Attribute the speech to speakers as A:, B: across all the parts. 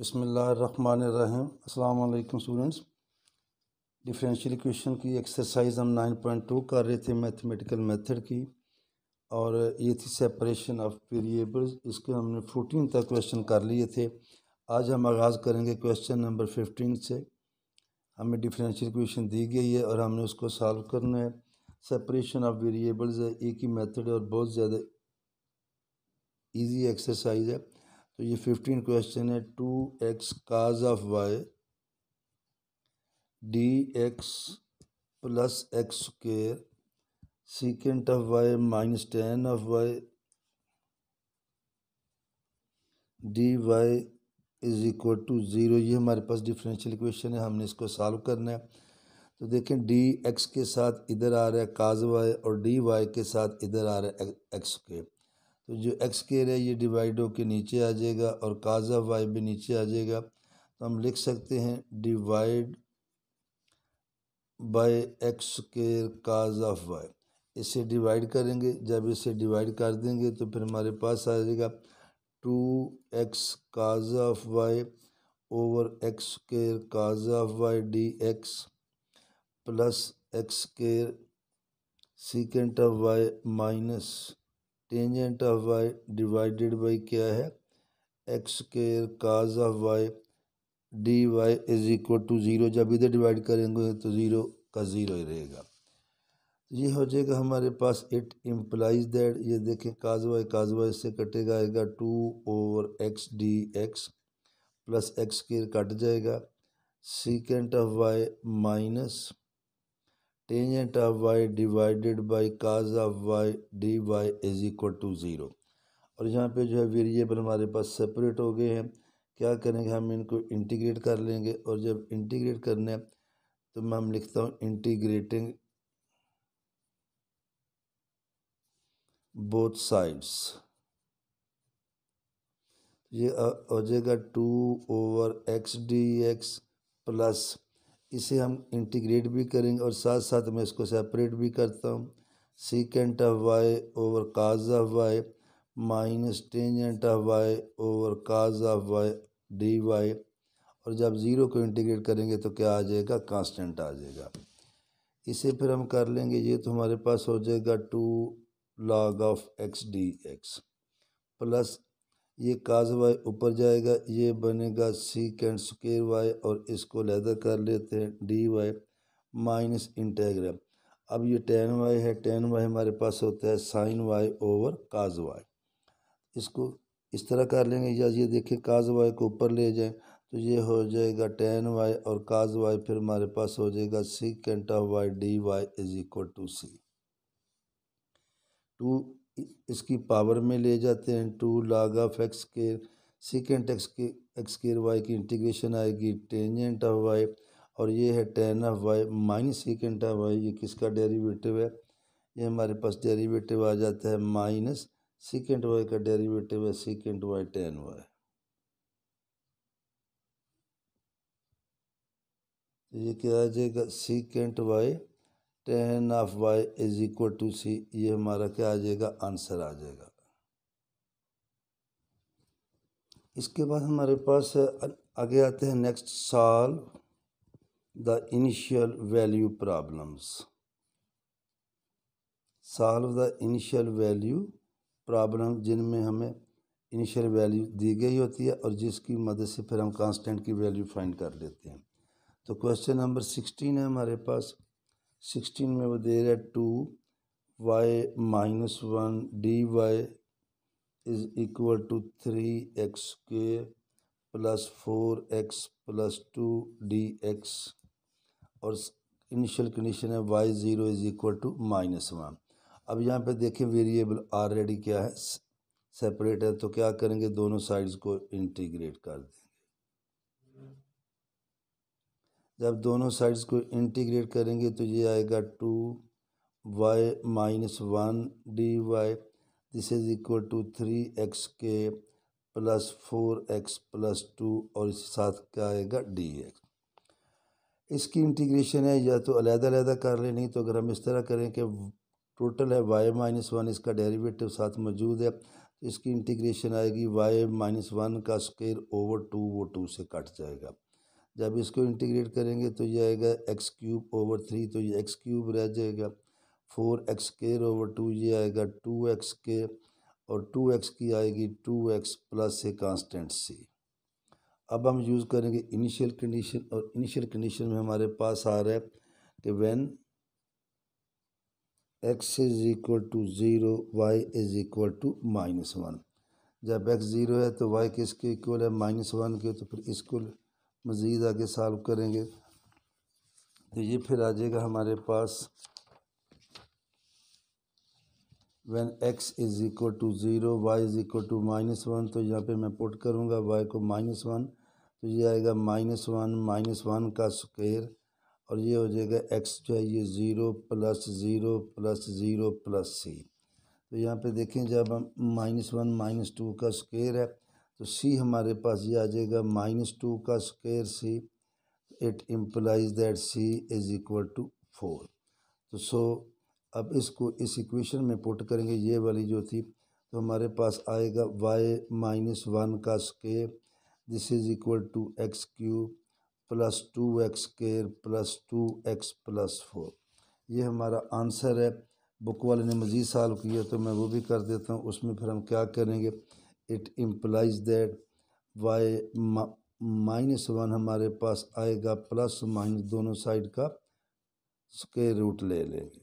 A: बसमीम अल्लाम students differential equation की एक्सरसाइज हम 9.2 कर रहे थे मैथमेटिकल मेथड की और ये थी सेपरेशन ऑफ वेरिएबल्स इसके हमने 14 तक क्वेश्चन कर लिए थे आज हम आगाज़ करेंगे क्वेश्चन नंबर 15 से हमें डिफरेंशियल इक्वेशन दी गई है और हमने उसको सॉल्व करना है सेपरेशन ऑफ वेरिएबल्स है एक ही मैथड और बहुत ज़्यादा ईजी एक्सरसाइज है तो ये फिफ्टीन क्वेश्चन है two x cos of y d x plus x square secant of y minus tan of y d y is equal to zero ये हमारे पास डिफरेंशियल इक्वेशन है हमने इसको सॉल्व करना है तो देखें डी एक्स के साथ इधर आ रहा है काज वाई और डी वाई के साथ इधर आ रहा है एक्स स्क्र तो जो एक्स केयर है ये डिवाइडो के नीचे आ जाएगा और काजा वाई भी नीचे आ जाएगा तो हम लिख सकते हैं divide by x square cos of y इसे डिवाइड करेंगे जब इसे डिवाइड कर देंगे तो फिर हमारे पास आ जाएगा two x cos of y over x square cos of y d x plus x square secant of y minus tangent of y divided by क्या है x square cos of y d y is equal to zero जब इधर divide करेंगे तो zero का zero ही रहेगा तो ये हो जाएगा हमारे पास इट इम्प्लाइज दैट ये देखें काज वाई काज वाई इससे कटेगा आएगा two over x d x plus x square cut जाएगा secant of y minus tangent of y divided by cos of y d y is equal to zero और यहाँ पे जो है वेरिएबल हमारे पास सेपरेट हो गए हैं क्या करेंगे हम इनको इंटीग्रेट कर लेंगे और जब इंटीग्रेट करने तो मैं हम लिखता हूँ इंटीग्रेटिंग बोथ साइड्स ये हो जाएगा two over x d x plus इसे हम इंटीग्रेट भी करेंगे और साथ साथ मैं इसको सेपरेट भी करता हूँ secant of y over cos of y minus tangent of y over cos of y d y और जब ज़ीरो को इंटीग्रेट करेंगे तो क्या आ जाएगा कांस्टेंट आ जाएगा इसे फिर हम कर लेंगे ये तो हमारे पास हो जाएगा two log of x d x plus ये काज वाई ऊपर जाएगा ये बनेगा सीकेंड स्केयर वाई और इसको लहदा कर लेते हैं डी वाई माइनस इंटेग्रम अब ये टेन वाई है टेन वाई हमारे पास होता है sine y over cos y इसको इस तरह कर लेंगे या ये देखिए काज वाई को ऊपर ले जाएं तो ये हो जाएगा टेन वाई और काज वाई फिर हमारे पास हो जाएगा c of y d y is equal to c two इसकी पावर में ले जाते हैं two log of x square secant x के एक्स केयर वाई की इंटीग्रेशन आएगी टेंजेंट ऑफ वाई और ये है tan of y minus secant of y ये किसका डेरिवेटिव है ये हमारे पास डेरिवेटिव आ जाता है माइनस सिकेंट वाई का डेरिवेटिव है सिकेंट वाई टेन वाई तो ये क्या आ जाएगा secant y tan of y is equal to c ये हमारा क्या आ जाएगा आंसर आ जाएगा इसके बाद हमारे पास आगे आते हैं नेक्स्ट साल the initial value problems solve the initial value problem जिनमें हमें इनिशियल वैल्यू दी गई होती है और जिसकी मदद से फिर हम कांस्टेंट की वैल्यू फाइंड कर लेते हैं तो क्वेश्चन नंबर सिक्सटीन है हमारे पास सिक्सटीन में वो दे रहा है two y minus one d y is equal to three x के plus four x plus two d x और इनिशियल कंडीशन है y zero is equal to minus one अब यहाँ पे देखें वेरिएबल ऑलरेडी क्या है सेपरेट है तो क्या करेंगे दोनों साइड्स को इंटीग्रेट कर दें जब दोनों साइड्स को इंटीग्रेट करेंगे तो ये आएगा two y minus one d y this is equal to three x के plus four x plus two और इस साथ का आएगा डी एक्स इसकी इंटीग्रेशन है या तो अलहदा अलहदा कर ले नहीं तो अगर हम इस तरह करें कि टोटल है वाई माइनस वन इसका डेरिवेटिव साथ मौजूद है तो इसकी इंटीग्रेशन आएगी वाई माइनस वन का स्केयर ओवर टू वो टू से कट जाएगा जब इसको इंटीग्रेट करेंगे तो ये आएगा एक्स क्यूब ओवर थ्री तो ये एक्स क्यूब रह जाएगा four x square over two ये आएगा टू एक्स के और टू एक्स की आएगी two x plus a constant c अब हम यूज़ करेंगे इनिशियल कंडीशन और इनिशियल कंडीशन में हमारे पास आ रहा है कि when x is equal to zero y is equal to minus one जब एक्स ज़ीरो है तो वाई किसके इक्वल है माइनस वन के तो फिर इसको मज़ीद आगे सॉल्व करेंगे तो ये फिर आ जाएगा हमारे पास when x is equal to zero y is equal to minus one तो यहाँ पे मैं पुट करूँगा वाई को माइनस वन तो ये आएगा माइनस वन माइनस वन का स्क्वेयर और ये हो जाएगा एक्स जो है ये zero plus zero plus zero plus c तो यहाँ पे देखें जब हम माइनस वन माइनस टू का स्क्वेयर है तो सी हमारे पास ये आ जाएगा माइनस टू का square c it implies that c is equal to four तो सो अब इसको इस इक्वेशन में पुट करेंगे ये वाली जो थी तो हमारे पास आएगा वाई माइनस वन का square this is equal to x cube plus two x square plus two x plus four ये हमारा आंसर है बुक वाले ने मज़ीद साल किया तो मैं वो भी कर देता हूँ उसमें फिर हम क्या करेंगे it implies that y minus one हमारे पास आएगा प्लस माइनस दोनों साइड का स्क्वेयर रूट ले लेंगे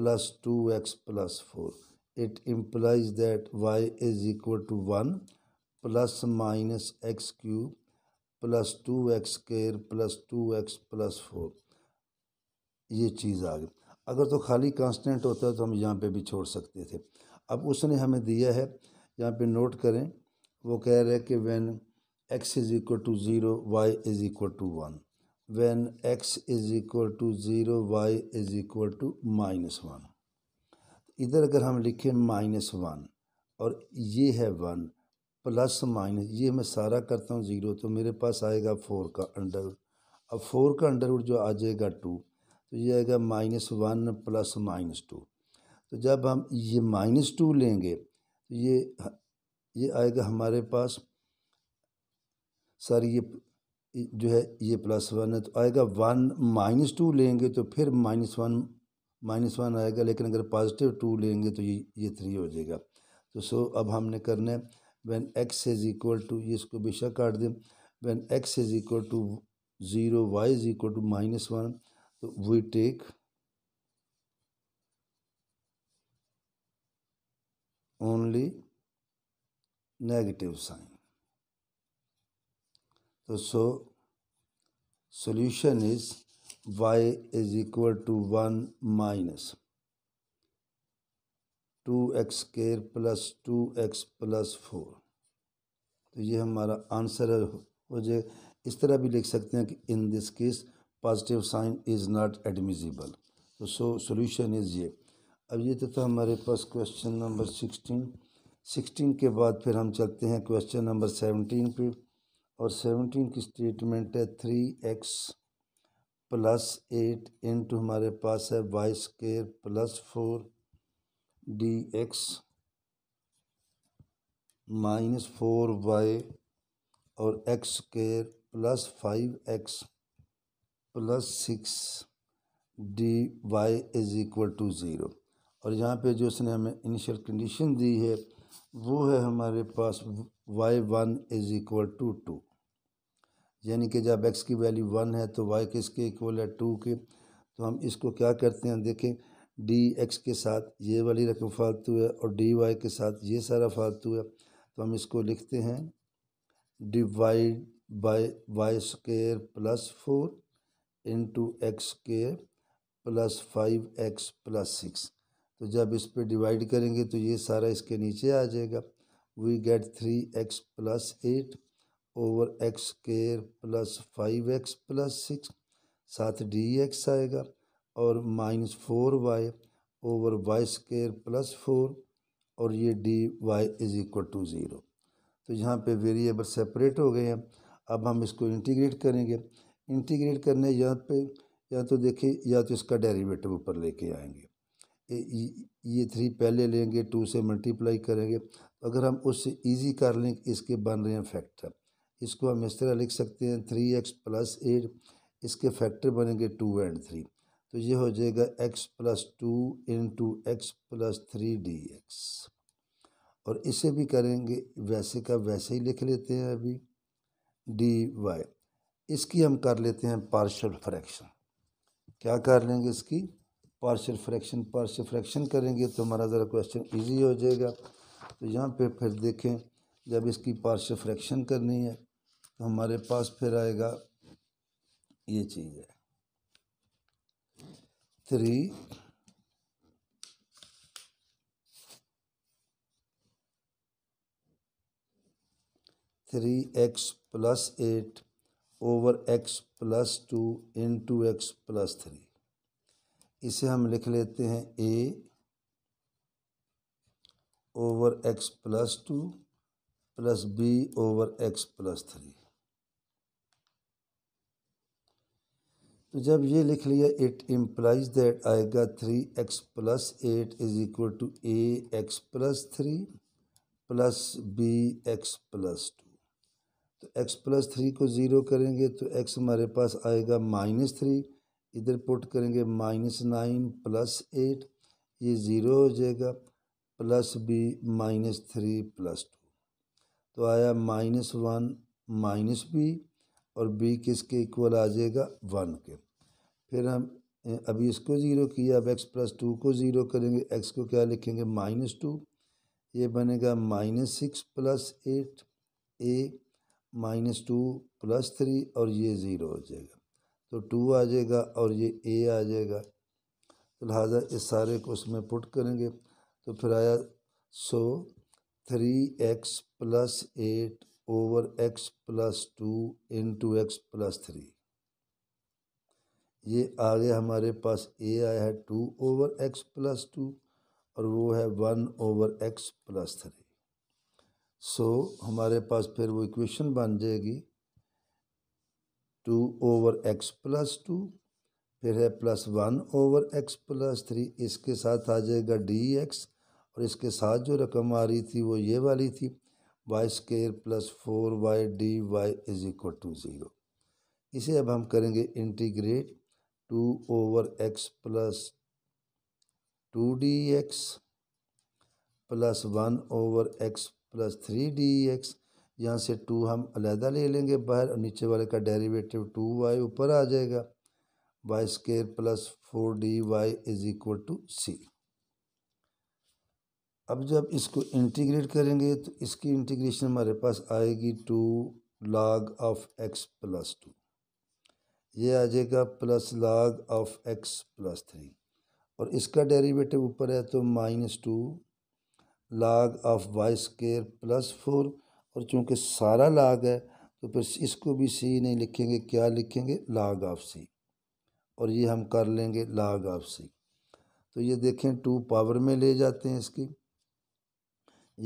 A: plus two x plus four it implies that y is equal to one plus minus x cube plus two x square plus two x plus four ये चीज़ आ गई अगर तो खाली कांस्टेंट होता है तो हम यहाँ पे भी छोड़ सकते थे अब उसने हमें दिया है यहाँ पे नोट करें वो कह रहे हैं कि when x is equal to zero y is equal to one when x is equal to zero y is equal to minus one इधर अगर हम लिखें माइनस वन और ये है वन प्लस माइनस ये मैं सारा करता हूँ ज़ीरो तो मेरे पास आएगा फोर का अंडर अब फोर का अंडरवुड जो आ जाएगा टू तो ये आएगा minus one plus minus two तो जब हम ये माइनस टू लेंगे तो ये ये आएगा हमारे पास सर ये जो है ये प्लस वन है तो आएगा वन माइनस टू लेंगे तो फिर माइनस वन माइनस वन आएगा लेकिन अगर पॉजिटिव टू लेंगे तो ये ये थ्री हो जाएगा तो सो अब हमने करना है when x is equal to ये इसको बेशक काट दें when x is equal to zero y is equal to minus one तो we take only negative sign. So, so solution is y is equal to 1 minus 2x square plus 2x plus 4. तो ये हमारा answer हो जाए इस तरह भी लिख सकते हैं कि in this case positive sign is not admissible तो सो सॉल्यूशन इज़ ये अब ये तो था हमारे पास क्वेश्चन नंबर सिक्सटीन सिक्सटीन के बाद फिर हम चलते हैं क्वेश्चन नंबर सेवनटीन पे और सेवनटीन की स्टेटमेंट है three x plus eight into हमारे पास है y square plus four d x minus four y और x square plus five x plus six d y is equal to zero और यहाँ पे जो इसने हमें इनिशियल कंडीशन दी है वो है हमारे पास y one is equal to two यानी कि जब एक्स की वैल्यू वन है तो वाई किसके इक्वल है टू के तो हम इसको क्या करते हैं देखें डी एक्स के साथ ये वाली रकम फालतू है और डी वाई के साथ ये सारा फालतू है तो हम इसको लिखते हैं divide by y square plus four into x square plus five x plus six तो जब इस पर डिवाइड करेंगे तो ये सारा इसके नीचे आ जाएगा we get three x plus eight over x square plus five x plus six साथ डी एक्स आएगा और minus four y over y square plus four और ये d y is equal to zero तो यहाँ पे वेरिएबल सेपरेट हो गए हैं अब हम इसको इंटीग्रेट करेंगे इंटीग्रेट करने यहाँ पे या तो देखिए या तो इसका डेरिवेटिव ऊपर लेके आएंगे ये थ्री पहले लेंगे टू से मल्टीप्लाई करेंगे तो अगर हम उससे ईजी कर लें इसके बन रहे हैं फैक्टर इसको हम इस तरह लिख सकते हैं थ्री एक्स प्लस एट इसके फैक्टर बनेंगे टू एंड थ्री तो ये हो जाएगा x plus two into x plus three d x और इसे भी करेंगे वैसे का वैसे ही लिख लेते हैं अभी डी वाई इसकी हम कर लेते हैं पार्शल फ्रैक्शन क्या कर लेंगे इसकी पार्शियल फ्रैक्शन पार्शियल फ्रैक्शन करेंगे तो हमारा ज़रा क्वेश्चन इजी हो जाएगा तो यहाँ पे फिर देखें जब इसकी पार्शियल फ्रैक्शन करनी है तो हमारे पास फिर आएगा ये चीज़ है three three x plus eight over x plus two into x plus three इसे हम लिख लेते हैं A over x plus two plus B over x plus three तो जब ये लिख लिया इट इम्प्लाइज दैट आएगा three x plus eight is equal to A x plus three plus B x plus two तो एक्स प्लस थ्री को zero करेंगे तो एक्स हमारे पास आएगा माइनस थ्री इधर पुट करेंगे माइनस नाइन प्लस एट ये ज़ीरो हो जाएगा plus B minus three plus two तो आया माइनस वन माइनस बी और बी किसके इक्वल आ जाएगा वन के फिर हम अभी इसको ज़ीरो किया अब एक्स प्लस टू को ज़ीरो करेंगे एक्स को क्या लिखेंगे माइनस टू ये बनेगा minus six plus eight A minus two plus three और ये ज़ीरो हो जाएगा तो टू आ जाएगा और ये ए आ जाएगा तो लिहाजा इस सारे को उसमें पुट करेंगे तो फिर आया so three x plus eight over x plus two into x plus three ये आगे हमारे पास ए आया है two over x plus two और वो है one over x plus three so हमारे पास फिर वो इक्वेशन बन जाएगी two over x plus two फिर है plus one over x plus three इसके साथ आ जाएगा डी एक्स और इसके साथ जो रकम आ रही थी वो ये वाली थी y square plus four y d y is equal to zero इसे अब हम करेंगे integrate two over x plus two d x plus one over x plus three d x यहाँ से टू हम अलहदा ले लेंगे बाहर और नीचे वाले का डेरिवेटिव टू वाई ऊपर आ जाएगा y square plus four d y is equal to c अब जब इसको इंटीग्रेट करेंगे तो इसकी इंटीग्रेशन हमारे पास आएगी to log of x plus to ये आ जाएगा plus log of x plus three और इसका डेरिवेटिव ऊपर है तो minus two log of y square plus four और चूँकि सारा लाग है तो फिर इसको भी सी नहीं लिखेंगे क्या लिखेंगे लाग ऑफ सी और ये हम कर लेंगे लाग ऑफ सी तो ये देखें टू पावर में ले जाते हैं इसकी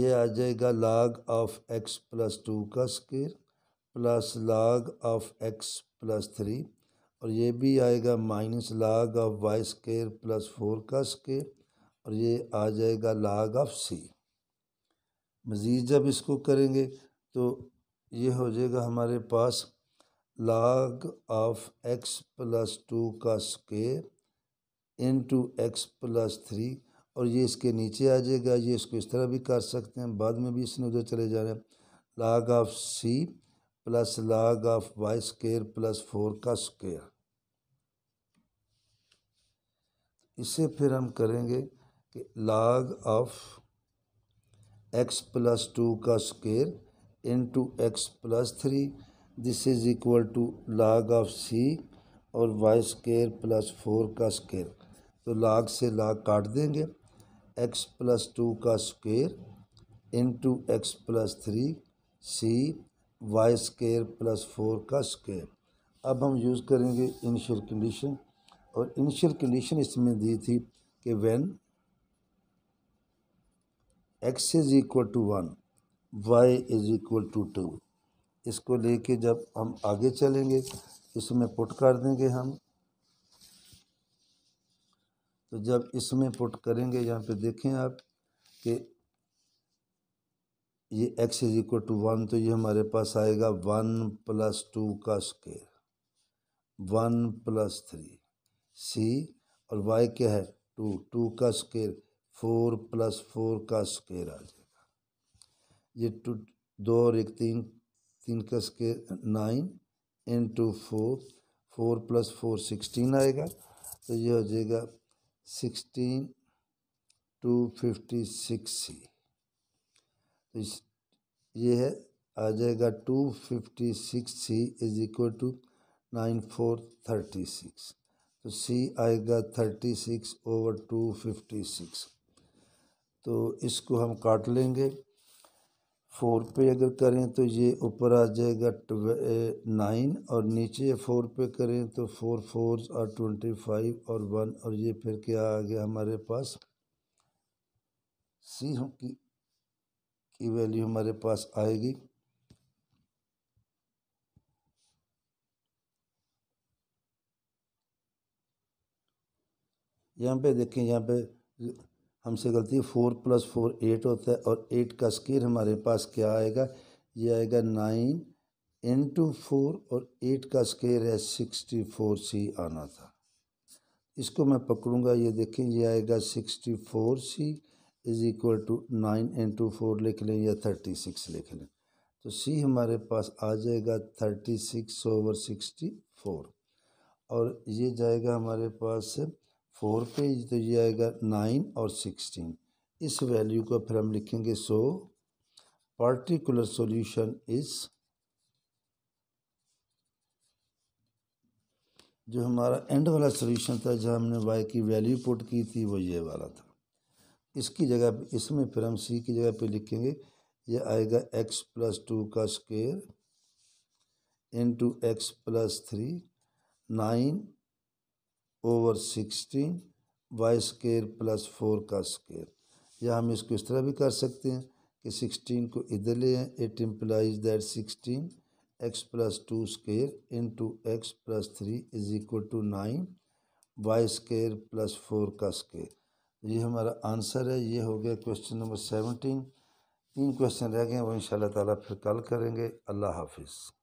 A: ये आ जाएगा log of x plus two का square plus log of x plus three और ये भी आएगा minus log of y square plus four का स्केयर और ये आ जाएगा लाग ऑफ सी मज़ीद जब इसको करेंगे तो ये हो जाएगा हमारे पास log of x plus two का square into x plus three और ये इसके नीचे आ जाएगा ये इसको इस तरह भी कर सकते हैं बाद में भी इसने उधर चले जा रहे हैं log of c plus log of y square plus four का स्केयर इसे फिर हम करेंगे कि log of x plus two का square into x plus three this is equal to log of c और वाई स्केयर प्लस फोर का square तो लाग से लाग काट देंगे एक्स प्लस टू का square into x plus three c y square plus four का square अब हम यूज़ करेंगे इनिशियल कंडीशन और इनिशियल कंडीशन इसमें दी थी कि when x is equal to one y is equal to two इसको लेके जब हम आगे चलेंगे इसमें पुट कर देंगे हम तो जब इसमें पुट करेंगे यहाँ पे देखें आप कि ये X is equal to one तो ये हमारे पास आएगा वन प्लस टू का square one plus three C और वाई क्या है टू टू का स्केयर फोर प्लस फोर का स्क्वेयर आ जाएगा ये टू दो और एक तीन तीन का square nine into four four plus four sixteen आएगा तो ये हो जाएगा sixteen two fifty six C तो इस ये है आ जाएगा two fifty six C is equal to nine four thirty six तो सी आएगा thirty six over two fifty six तो इसको हम काट लेंगे फोर पे अगर करें तो ये ऊपर आ जाएगा नाइन और नीचे फोर पे करें तो फोर फोर और ट्वेंटी फाइव और वन और ये फिर क्या आ गया हमारे पास सी की की वैल्यू हमारे पास आएगी यहाँ पे देखें यहाँ पे हमसे गलती फोर प्लस फोर एट होता है और एट का स्केयर हमारे पास क्या आएगा ये आएगा नाइन इन टू फोर और एट का स्केयर है सिक्सटी फोर सी आना था इसको मैं पकड़ूंगा ये देखें ये आएगा sixty four C is equal to nine into four लिख लें या थर्टी सिक्स लिख लें तो सी हमारे पास आ जाएगा thirty six over sixty four और ये जाएगा हमारे पास फोर पे तो ये आएगा नाइन और सिक्सटीन इस वैल्यू को फिर हम लिखेंगे सो पार्टिकुलर सॉल्यूशन इज़ जो हमारा एंड वाला सोल्यूशन था जहाँ हमने वाई की वैल्यू पुट की थी वो ये वाला था इसकी जगह पे इसमें फिर हम सी की जगह पे लिखेंगे ये आएगा एक्स प्लस टू का square into x plus three nine over sixteen Y square plus four का स्केयर या हम इसको इस तरह भी कर सकते हैं कि सिक्सटीन को इधर ले आए it implies that sixteen X plus two square into x plus three is equal to nine Y square plus four का स्केयर ये हमारा आंसर है ये हो गया क्वेश्चन नंबर सेवनटीन तीन क्वेश्चन रह गए वो इन ताला फिर कल करेंगे अल्लाह हाफिज़